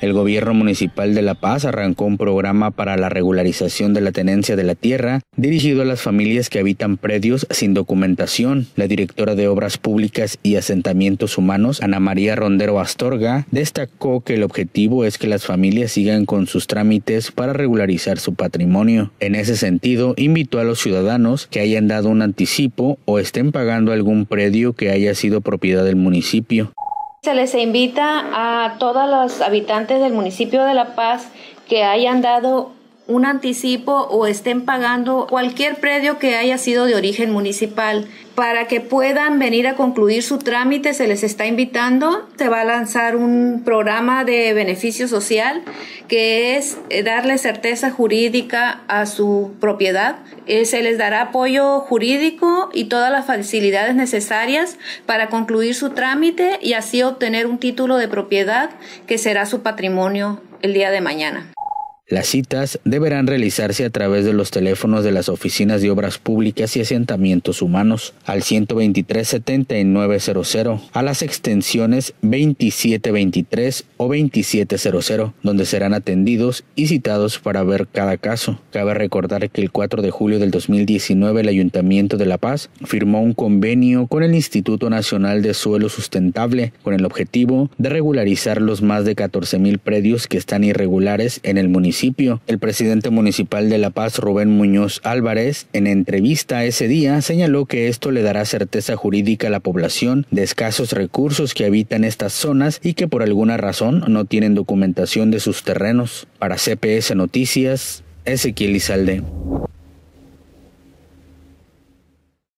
El gobierno municipal de La Paz arrancó un programa para la regularización de la tenencia de la tierra dirigido a las familias que habitan predios sin documentación. La directora de Obras Públicas y Asentamientos Humanos, Ana María Rondero Astorga, destacó que el objetivo es que las familias sigan con sus trámites para regularizar su patrimonio. En ese sentido, invitó a los ciudadanos que hayan dado un anticipo o estén pagando algún predio que haya sido propiedad del municipio. Se les invita a todos los habitantes del municipio de La Paz que hayan dado un anticipo o estén pagando cualquier predio que haya sido de origen municipal. Para que puedan venir a concluir su trámite, se les está invitando. Se va a lanzar un programa de beneficio social que es eh, darle certeza jurídica a su propiedad. Eh, se les dará apoyo jurídico y todas las facilidades necesarias para concluir su trámite y así obtener un título de propiedad que será su patrimonio el día de mañana. Las citas deberán realizarse a través de los teléfonos de las oficinas de obras públicas y asentamientos humanos al 123-7900, a las extensiones 2723 o 2700, donde serán atendidos y citados para ver cada caso. Cabe recordar que el 4 de julio del 2019 el Ayuntamiento de La Paz firmó un convenio con el Instituto Nacional de Suelo Sustentable con el objetivo de regularizar los más de 14.000 predios que están irregulares en el municipio el presidente municipal de La Paz, Rubén Muñoz Álvarez, en entrevista ese día señaló que esto le dará certeza jurídica a la población de escasos recursos que habitan estas zonas y que por alguna razón no tienen documentación de sus terrenos. Para CPS Noticias, Ezequiel Izalde.